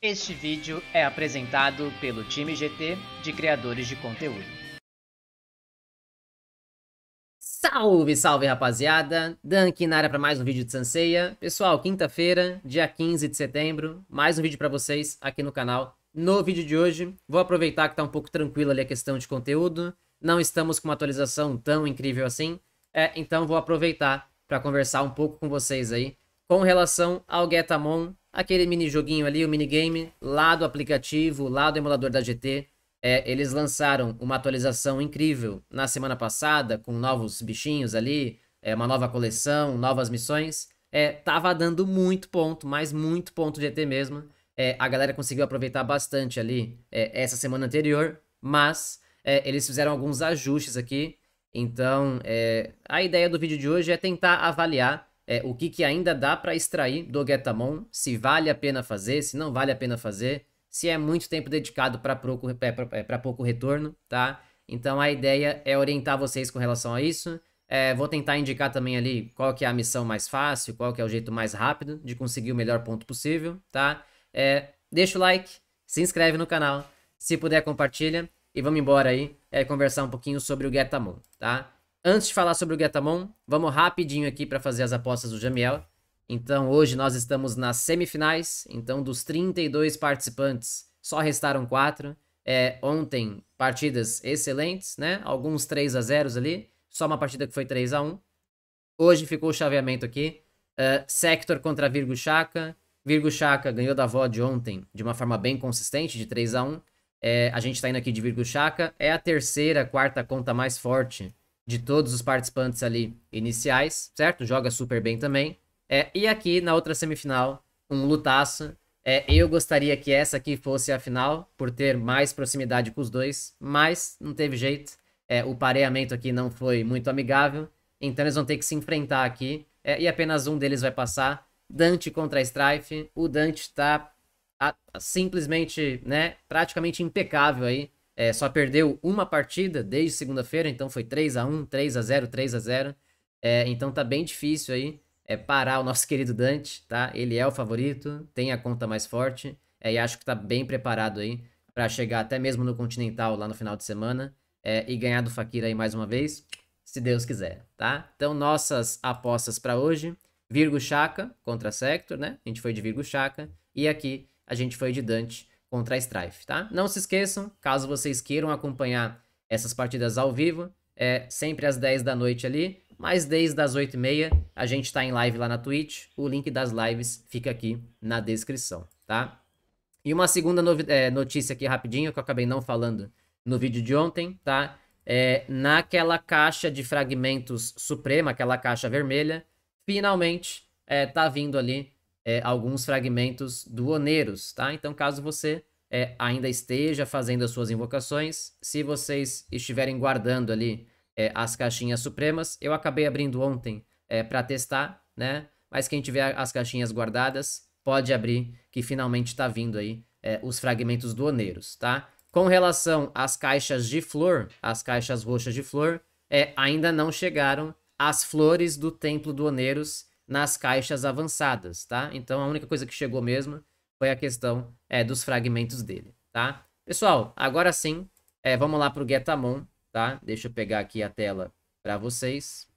Este vídeo é apresentado pelo time GT de criadores de conteúdo. Salve, salve rapaziada! Dan aqui na área para mais um vídeo de Sanseia. Pessoal, quinta-feira, dia 15 de setembro, mais um vídeo para vocês aqui no canal. No vídeo de hoje, vou aproveitar que tá um pouco tranquilo ali a questão de conteúdo, não estamos com uma atualização tão incrível assim, é, então vou aproveitar para conversar um pouco com vocês aí com relação ao Getamon, aquele mini joguinho ali, o minigame, lá do aplicativo, lá do emulador da GT. É, eles lançaram uma atualização incrível na semana passada, com novos bichinhos ali, é, uma nova coleção, novas missões. É, tava dando muito ponto, mas muito ponto GT mesmo. É, a galera conseguiu aproveitar bastante ali é, essa semana anterior, mas é, eles fizeram alguns ajustes aqui. Então, é, a ideia do vídeo de hoje é tentar avaliar é, o que, que ainda dá para extrair do Getamon, se vale a pena fazer, se não vale a pena fazer, se é muito tempo dedicado para pouco, é, é, pra pouco retorno, tá? Então a ideia é orientar vocês com relação a isso. É, vou tentar indicar também ali qual que é a missão mais fácil, qual que é o jeito mais rápido de conseguir o melhor ponto possível, tá? É, deixa o like, se inscreve no canal, se puder compartilha e vamos embora aí é, conversar um pouquinho sobre o Getamon, tá? Antes de falar sobre o Guetamon, vamos rapidinho aqui para fazer as apostas do Jamiel. Então, hoje nós estamos nas semifinais. Então, dos 32 participantes, só restaram 4. É, ontem, partidas excelentes, né? Alguns 3 a 0 ali. Só uma partida que foi 3 a 1 Hoje ficou o chaveamento aqui. Uh, Sector contra Virgo Chaka. Virgo Chaka ganhou da avó de ontem de uma forma bem consistente, de 3 a 1 é, A gente tá indo aqui de Virgo Chaka. É a terceira, quarta conta mais forte de todos os participantes ali iniciais, certo? Joga super bem também. É, e aqui na outra semifinal, um lutaço. É, eu gostaria que essa aqui fosse a final, por ter mais proximidade com os dois, mas não teve jeito. É, o pareamento aqui não foi muito amigável, então eles vão ter que se enfrentar aqui. É, e apenas um deles vai passar. Dante contra Strife. O Dante tá a, a, simplesmente, né, praticamente impecável aí. É, só perdeu uma partida desde segunda-feira, então foi 3 a 1 3 a 0 3 a 0 é, Então tá bem difícil aí é, parar o nosso querido Dante, tá? Ele é o favorito, tem a conta mais forte, é, e acho que tá bem preparado aí para chegar até mesmo no Continental lá no final de semana é, e ganhar do Fakir aí mais uma vez, se Deus quiser, tá? Então nossas apostas para hoje, Virgo Chaka contra Sector, né? A gente foi de Virgo Chaka, e aqui a gente foi de Dante contra a Strife, tá? Não se esqueçam, caso vocês queiram acompanhar essas partidas ao vivo, é sempre às 10 da noite ali, mas desde as 8 e meia a gente está em live lá na Twitch, o link das lives fica aqui na descrição, tá? E uma segunda é, notícia aqui rapidinho, que eu acabei não falando no vídeo de ontem, tá? É, naquela caixa de fragmentos suprema, aquela caixa vermelha, finalmente é, tá vindo ali é, alguns fragmentos do Oneiros, tá? Então, caso você é, ainda esteja fazendo as suas invocações, se vocês estiverem guardando ali é, as caixinhas supremas, eu acabei abrindo ontem é, para testar, né? Mas quem tiver as caixinhas guardadas, pode abrir, que finalmente está vindo aí é, os fragmentos do Oneiros, tá? Com relação às caixas de flor, as caixas roxas de flor, é, ainda não chegaram as flores do Templo do Oneiros nas caixas avançadas, tá? Então a única coisa que chegou mesmo foi a questão é, dos fragmentos dele, tá? Pessoal, agora sim, é, vamos lá para o Getamon, tá? Deixa eu pegar aqui a tela para vocês.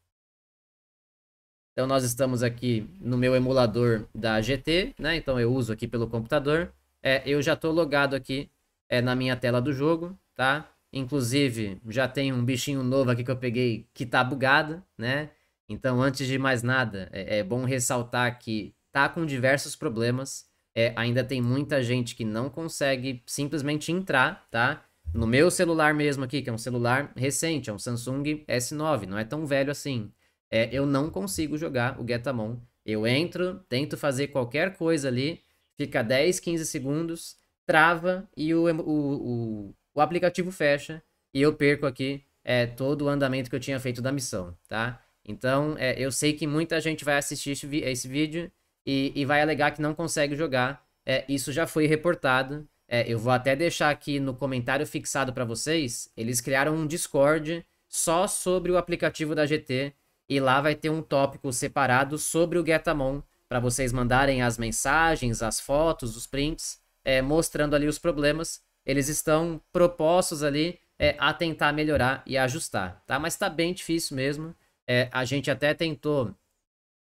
Então nós estamos aqui no meu emulador da GT, né? Então eu uso aqui pelo computador. É, eu já estou logado aqui é, na minha tela do jogo, tá? Inclusive já tem um bichinho novo aqui que eu peguei que tá bugado, né? Então, antes de mais nada, é, é uhum. bom ressaltar que tá com diversos problemas. É, ainda tem muita gente que não consegue simplesmente entrar, tá? No meu celular mesmo aqui, que é um celular recente, é um Samsung S9, não é tão velho assim. É, eu não consigo jogar o Getamon. Eu entro, tento fazer qualquer coisa ali, fica 10, 15 segundos, trava e o, o, o, o aplicativo fecha e eu perco aqui é, todo o andamento que eu tinha feito da missão, tá? Então, é, eu sei que muita gente vai assistir esse, esse vídeo e, e, vai alegar que não consegue jogar. É, isso já foi reportado. É, eu vou até deixar aqui no comentário fixado para vocês. Eles criaram um Discord só sobre o aplicativo da GT e lá vai ter um tópico separado sobre o Getamon para vocês mandarem as mensagens, as fotos, os prints, é, mostrando ali os problemas. Eles estão propostos ali é, a tentar melhorar e ajustar, tá? Mas tá bem difícil mesmo. É, a gente até tentou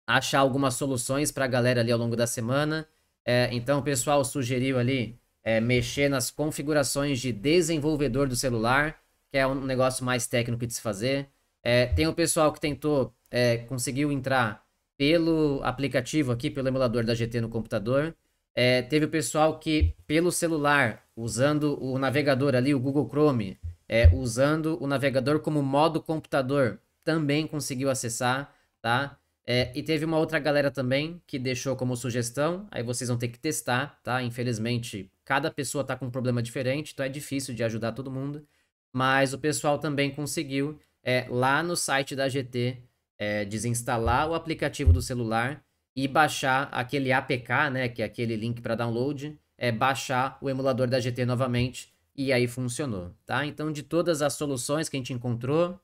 achar algumas soluções para a galera ali ao longo da semana. É, então, o pessoal sugeriu ali é, mexer nas configurações de desenvolvedor do celular, que é um negócio mais técnico de se fazer. É, tem o pessoal que tentou, é, conseguiu entrar pelo aplicativo aqui, pelo emulador da GT no computador. É, teve o pessoal que, pelo celular, usando o navegador ali, o Google Chrome, usando o navegador como modo computador, também conseguiu acessar, tá? É, e teve uma outra galera também que deixou como sugestão, aí vocês vão ter que testar, tá? Infelizmente, cada pessoa tá com um problema diferente, então é difícil de ajudar todo mundo. Mas o pessoal também conseguiu, é, lá no site da GT, é, desinstalar o aplicativo do celular e baixar aquele APK, né? Que é aquele link para download, é baixar o emulador da GT novamente e aí funcionou, tá? Então, de todas as soluções que a gente encontrou,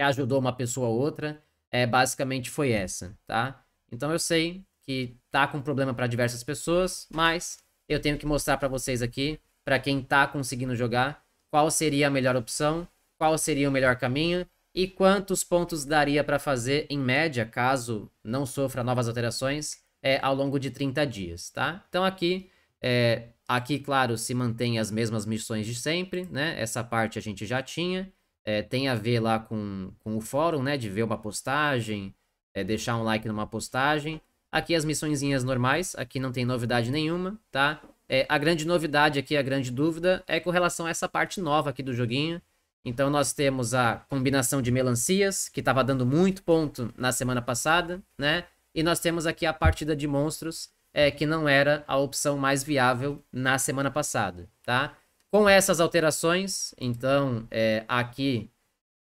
que ajudou uma pessoa ou outra, é, basicamente foi essa, tá? Então eu sei que tá com problema para diversas pessoas, mas eu tenho que mostrar para vocês aqui, para quem tá conseguindo jogar, qual seria a melhor opção, qual seria o melhor caminho e quantos pontos daria para fazer em média, caso não sofra novas alterações, é, ao longo de 30 dias, tá? Então aqui, é, aqui claro, se mantém as mesmas missões de sempre, né? Essa parte a gente já tinha é, tem a ver lá com, com o fórum, né? De ver uma postagem, é, deixar um like numa postagem. Aqui as missõezinhas normais, aqui não tem novidade nenhuma, tá? É, a grande novidade aqui, a grande dúvida, é com relação a essa parte nova aqui do joguinho. Então nós temos a combinação de melancias, que estava dando muito ponto na semana passada, né? E nós temos aqui a partida de monstros, é, que não era a opção mais viável na semana passada, tá? Com essas alterações, então, é, aqui,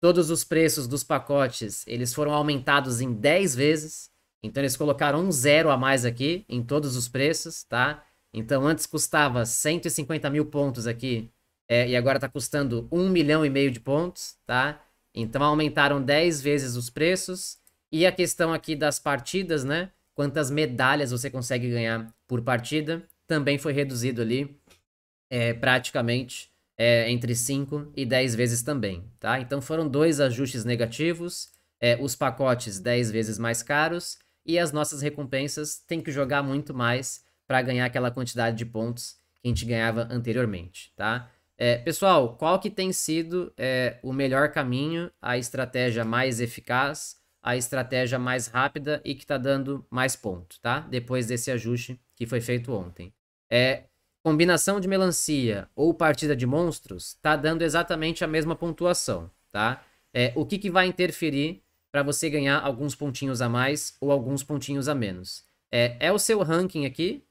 todos os preços dos pacotes, eles foram aumentados em 10 vezes. Então, eles colocaram um zero a mais aqui, em todos os preços, tá? Então, antes custava 150 mil pontos aqui, é, e agora tá custando 1 milhão e meio de pontos, tá? Então, aumentaram 10 vezes os preços. E a questão aqui das partidas, né? Quantas medalhas você consegue ganhar por partida, também foi reduzido ali é, praticamente é, entre 5 e 10 vezes também, tá? Então foram dois ajustes negativos, é, os pacotes 10 vezes mais caros e as nossas recompensas tem que jogar muito mais para ganhar aquela quantidade de pontos que a gente ganhava anteriormente, tá? É, pessoal, qual que tem sido é, o melhor caminho, a estratégia mais eficaz, a estratégia mais rápida e que está dando mais ponto, tá? Depois desse ajuste que foi feito ontem. É, Combinação de melancia ou partida de monstros tá dando exatamente a mesma pontuação, tá? É, o que, que vai interferir para você ganhar alguns pontinhos a mais ou alguns pontinhos a menos? É, é o seu ranking aqui,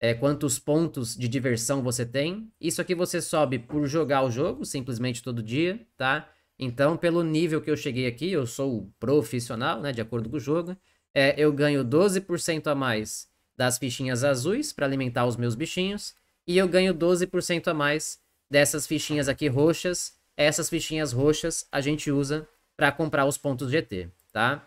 é, quantos pontos de diversão você tem. Isso aqui você sobe por jogar o jogo, simplesmente todo dia, tá? Então, pelo nível que eu cheguei aqui, eu sou profissional, né, de acordo com o jogo, é, eu ganho 12% a mais das fichinhas azuis para alimentar os meus bichinhos e eu ganho 12% a mais dessas fichinhas aqui roxas. Essas fichinhas roxas a gente usa para comprar os pontos GT, tá?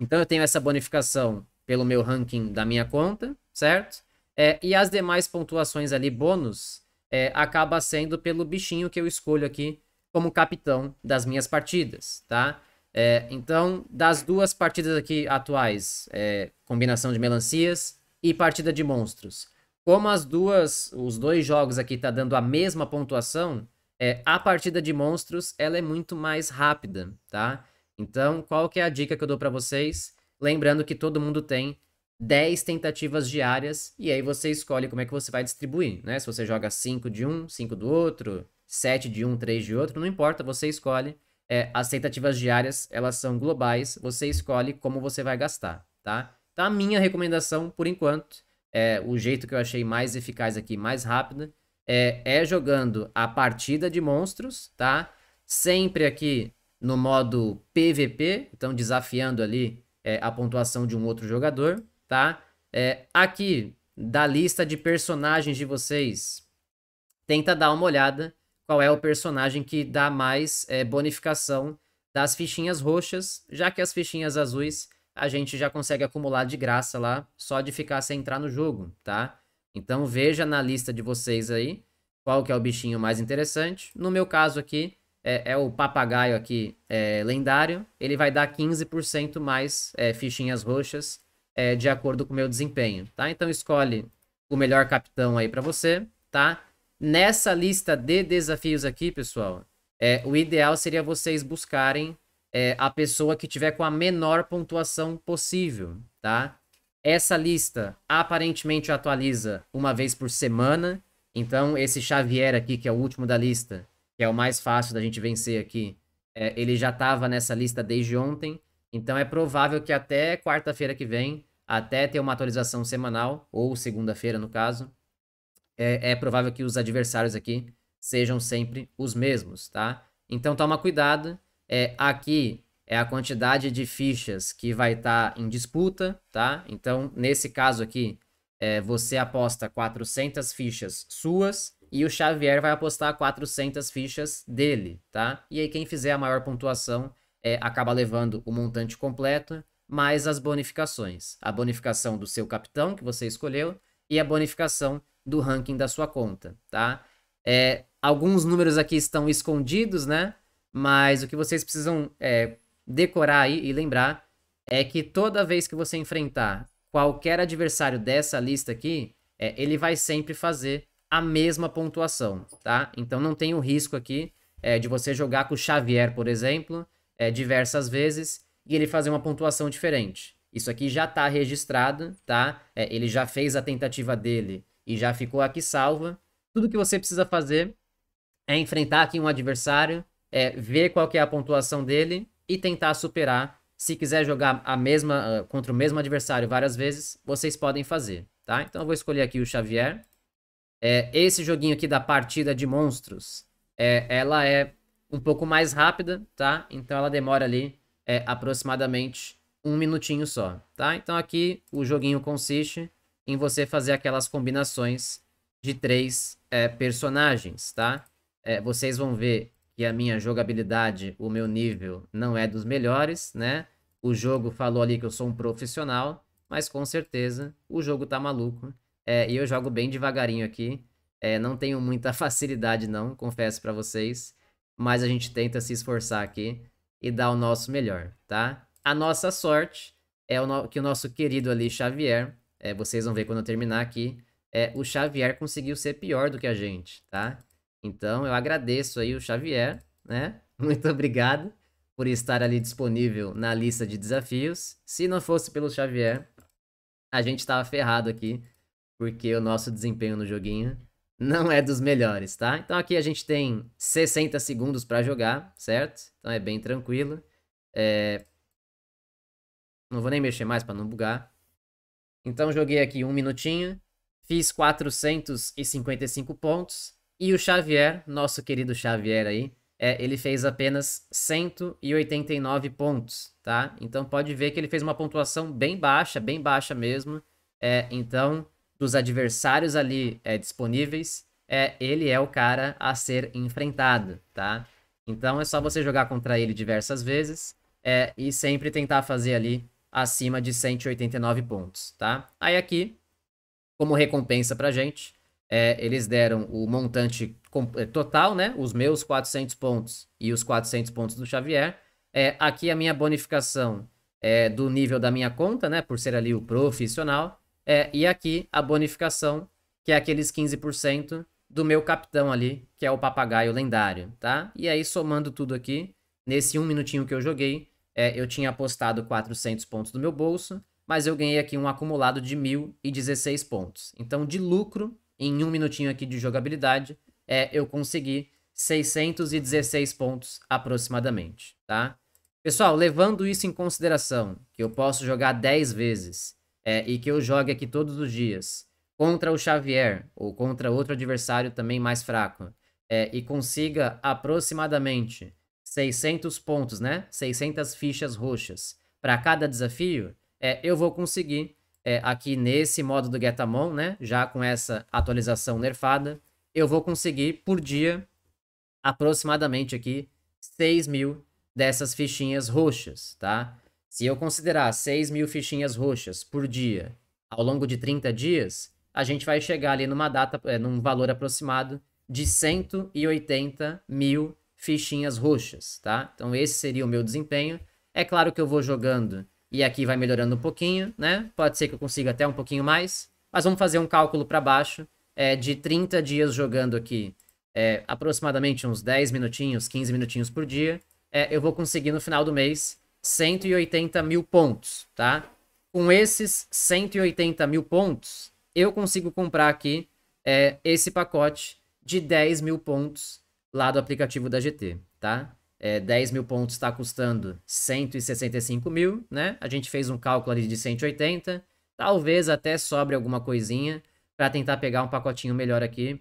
Então eu tenho essa bonificação pelo meu ranking da minha conta, certo? É, e as demais pontuações ali, bônus, é, acaba sendo pelo bichinho que eu escolho aqui como capitão das minhas partidas, tá? É, então, das duas partidas aqui atuais, é, combinação de melancias e partida de monstros, como as duas, os dois jogos aqui tá dando a mesma pontuação, é, a partida de monstros ela é muito mais rápida, tá? Então, qual que é a dica que eu dou para vocês? Lembrando que todo mundo tem 10 tentativas diárias e aí você escolhe como é que você vai distribuir, né? Se você joga 5 de um, 5 do outro, 7 de um, 3 de outro, não importa, você escolhe. É, as tentativas diárias, elas são globais, você escolhe como você vai gastar, tá? Tá a minha recomendação, por enquanto, é, o jeito que eu achei mais eficaz aqui, mais rápida, é, é jogando a partida de monstros, tá? Sempre aqui no modo PVP, então desafiando ali é, a pontuação de um outro jogador, tá? É, aqui, da lista de personagens de vocês, tenta dar uma olhada qual é o personagem que dá mais é, bonificação das fichinhas roxas, já que as fichinhas azuis a gente já consegue acumular de graça lá, só de ficar sem entrar no jogo, tá? Então veja na lista de vocês aí qual que é o bichinho mais interessante. No meu caso aqui, é, é o papagaio aqui é, lendário. Ele vai dar 15% mais é, fichinhas roxas é, de acordo com o meu desempenho, tá? Então escolhe o melhor capitão aí para você, tá? Nessa lista de desafios aqui, pessoal, é, o ideal seria vocês buscarem é, a pessoa que tiver com a menor pontuação possível, tá? Essa lista aparentemente atualiza uma vez por semana. Então, esse Xavier aqui, que é o último da lista, que é o mais fácil da gente vencer aqui, é, ele já estava nessa lista desde ontem. Então, é provável que até quarta-feira que vem, até ter uma atualização semanal, ou segunda-feira no caso, é, é provável que os adversários aqui sejam sempre os mesmos, tá? Então, toma cuidado. É, aqui é a quantidade de fichas que vai estar tá em disputa, tá? Então, nesse caso aqui, é, você aposta 400 fichas suas e o Xavier vai apostar 400 fichas dele, tá? E aí quem fizer a maior pontuação é, acaba levando o montante completo mais as bonificações. A bonificação do seu capitão que você escolheu e a bonificação do ranking da sua conta, tá? É, alguns números aqui estão escondidos, né? Mas o que vocês precisam é, decorar aí e lembrar é que toda vez que você enfrentar qualquer adversário dessa lista aqui, é, ele vai sempre fazer a mesma pontuação, tá? Então não tem o risco aqui é, de você jogar com o Xavier, por exemplo, é, diversas vezes e ele fazer uma pontuação diferente. Isso aqui já está registrado, tá? É, ele já fez a tentativa dele e já ficou aqui salva. Tudo que você precisa fazer é enfrentar aqui um adversário é, ver qual que é a pontuação dele e tentar superar. Se quiser jogar a mesma uh, contra o mesmo adversário várias vezes, vocês podem fazer, tá? Então eu vou escolher aqui o Xavier. É, esse joguinho aqui da partida de monstros, é, ela é um pouco mais rápida, tá? Então ela demora ali é, aproximadamente um minutinho só, tá? Então aqui o joguinho consiste em você fazer aquelas combinações de três é, personagens, tá? É, vocês vão ver que a minha jogabilidade, o meu nível não é dos melhores, né? O jogo falou ali que eu sou um profissional, mas com certeza o jogo tá maluco. É, e eu jogo bem devagarinho aqui. É, não tenho muita facilidade, não, confesso para vocês. Mas a gente tenta se esforçar aqui e dar o nosso melhor, tá? A nossa sorte é o no... que o nosso querido ali Xavier, é, vocês vão ver quando eu terminar aqui, é, o Xavier conseguiu ser pior do que a gente, tá? Então eu agradeço aí o Xavier, né? Muito obrigado por estar ali disponível na lista de desafios. Se não fosse pelo Xavier, a gente estava ferrado aqui, porque o nosso desempenho no joguinho não é dos melhores, tá? Então aqui a gente tem 60 segundos para jogar, certo? Então é bem tranquilo. É... Não vou nem mexer mais para não bugar. Então joguei aqui um minutinho, fiz 455 pontos. E o Xavier, nosso querido Xavier aí, é, ele fez apenas 189 pontos, tá? Então pode ver que ele fez uma pontuação bem baixa, bem baixa mesmo. É, então, dos adversários ali é, disponíveis, é, ele é o cara a ser enfrentado, tá? Então é só você jogar contra ele diversas vezes é, e sempre tentar fazer ali acima de 189 pontos, tá? Aí aqui, como recompensa pra gente, é, eles deram o montante é, total, né? Os meus 400 pontos e os 400 pontos do Xavier. É, aqui a minha bonificação é do nível da minha conta, né? Por ser ali o profissional. É, e aqui a bonificação, que é aqueles 15% do meu capitão ali, que é o papagaio lendário, tá? E aí, somando tudo aqui, nesse um minutinho que eu joguei, é, eu tinha apostado 400 pontos do meu bolso, mas eu ganhei aqui um acumulado de 1.016 pontos. Então, de lucro, em um minutinho aqui de jogabilidade, é, eu consegui 616 pontos aproximadamente, tá? Pessoal, levando isso em consideração, que eu posso jogar 10 vezes é, e que eu jogue aqui todos os dias contra o Xavier ou contra outro adversário também mais fraco é, e consiga aproximadamente 600 pontos, né? 600 fichas roxas para cada desafio, é, eu vou conseguir é, aqui nesse modo do Getamon, né? Já com essa atualização nerfada, eu vou conseguir por dia aproximadamente aqui 6 mil dessas fichinhas roxas, tá? Se eu considerar 6 mil fichinhas roxas por dia ao longo de 30 dias, a gente vai chegar ali numa data, é, num valor aproximado de 180 mil fichinhas roxas, tá? Então esse seria o meu desempenho. É claro que eu vou jogando e aqui vai melhorando um pouquinho, né? Pode ser que eu consiga até um pouquinho mais. Mas vamos fazer um cálculo para baixo é, de 30 dias jogando aqui. É, aproximadamente uns 10 minutinhos, 15 minutinhos por dia. É, eu vou conseguir no final do mês 180 mil pontos, tá? Com esses 180 mil pontos, eu consigo comprar aqui é, esse pacote de 10 mil pontos lá do aplicativo da GT, tá? é, 10 mil pontos está custando 165 mil, né? A gente fez um cálculo ali de 180, talvez até sobre alguma coisinha para tentar pegar um pacotinho melhor aqui.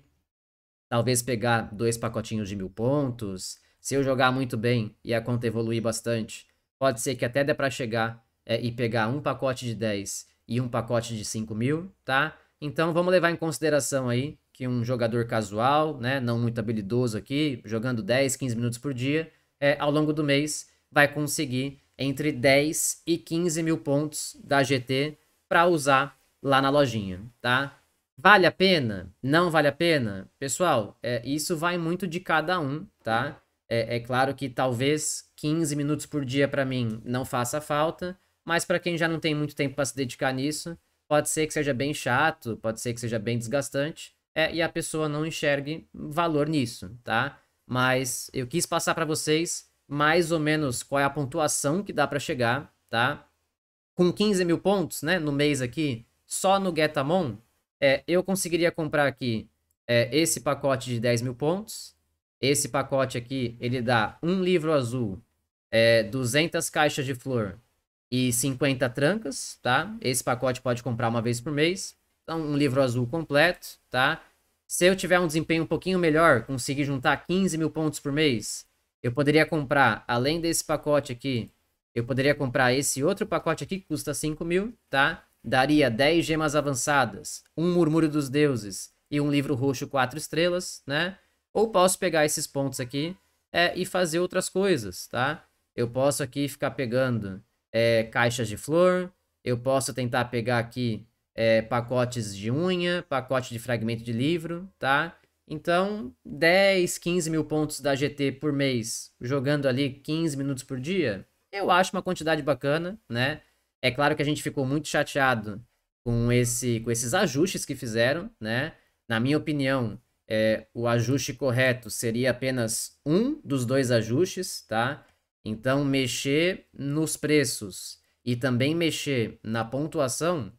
Talvez pegar dois pacotinhos de mil pontos. Se eu jogar muito bem e a conta evoluir bastante, pode ser que até dê para chegar é, e pegar um pacote de 10 e um pacote de 5 mil, tá? Então vamos levar em consideração aí que um jogador casual, né, não muito habilidoso aqui, jogando 10, 15 minutos por dia, é, ao longo do mês vai conseguir entre 10 e 15 mil pontos da GT para usar lá na lojinha, tá? Vale a pena? Não vale a pena? Pessoal, é, isso vai muito de cada um, tá? É, é claro que talvez 15 minutos por dia para mim não faça falta, mas para quem já não tem muito tempo para se dedicar nisso, pode ser que seja bem chato, pode ser que seja bem desgastante, é, e a pessoa não enxergue valor nisso, tá? mas eu quis passar para vocês mais ou menos qual é a pontuação que dá para chegar, tá? Com 15 mil pontos, né, no mês aqui, só no Getamon, é, eu conseguiria comprar aqui é, esse pacote de 10 mil pontos. Esse pacote aqui, ele dá um livro azul, é, 200 caixas de flor e 50 trancas, tá? Esse pacote pode comprar uma vez por mês. Então, um livro azul completo, tá? Se eu tiver um desempenho um pouquinho melhor, conseguir juntar 15 mil pontos por mês, eu poderia comprar, além desse pacote aqui, eu poderia comprar esse outro pacote aqui que custa 5 mil, tá? Daria 10 gemas avançadas, um murmúrio dos deuses e um livro roxo 4 estrelas, né? Ou posso pegar esses pontos aqui é, e fazer outras coisas, tá? Eu posso aqui ficar pegando é, caixas de flor, eu posso tentar pegar aqui é, pacotes de unha, pacote de fragmento de livro, tá? Então, 10, 15 mil pontos da GT por mês, jogando ali 15 minutos por dia, eu acho uma quantidade bacana, né? É claro que a gente ficou muito chateado com, esse, com esses ajustes que fizeram, né? Na minha opinião, é, o ajuste correto seria apenas um dos dois ajustes, tá? Então, mexer nos preços e também mexer na pontuação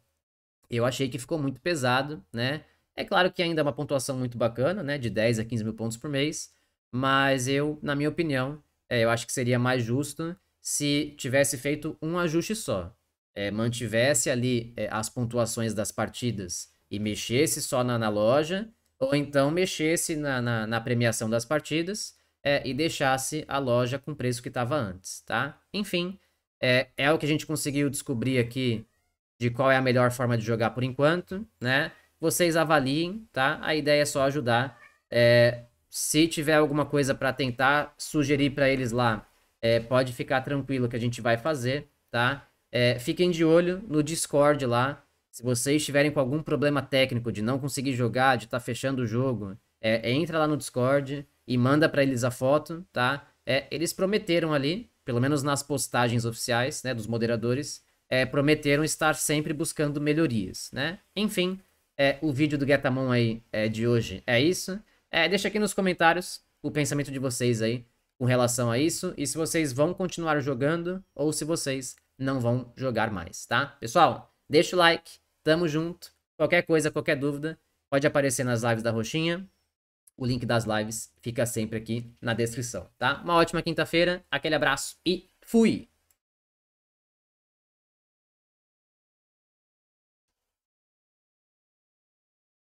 eu achei que ficou muito pesado, né? É claro que ainda é uma pontuação muito bacana, né? De 10 a 15 mil pontos por mês. Mas eu, na minha opinião, é, eu acho que seria mais justo se tivesse feito um ajuste só. É, mantivesse ali é, as pontuações das partidas e mexesse só na, na loja, ou então mexesse na, na, na premiação das partidas é, e deixasse a loja com o preço que estava antes, tá? Enfim, é, é o que a gente conseguiu descobrir aqui de qual é a melhor forma de jogar por enquanto, né? Vocês avaliem, tá? A ideia é só ajudar. É, se tiver alguma coisa para tentar sugerir para eles lá, é, pode ficar tranquilo que a gente vai fazer, tá? É, fiquem de olho no Discord lá. Se vocês tiverem com algum problema técnico de não conseguir jogar, de estar tá fechando o jogo, é, entra lá no Discord e manda para eles a foto, tá? É, eles prometeram ali, pelo menos nas postagens oficiais, né, dos moderadores, é, prometeram estar sempre buscando melhorias, né? Enfim, é, o vídeo do Getamon aí é, de hoje é isso. É, deixa aqui nos comentários o pensamento de vocês aí com relação a isso e se vocês vão continuar jogando ou se vocês não vão jogar mais, tá? Pessoal, deixa o like, tamo junto. Qualquer coisa, qualquer dúvida, pode aparecer nas lives da Roxinha. O link das lives fica sempre aqui na descrição, tá? Uma ótima quinta-feira, aquele abraço e fui!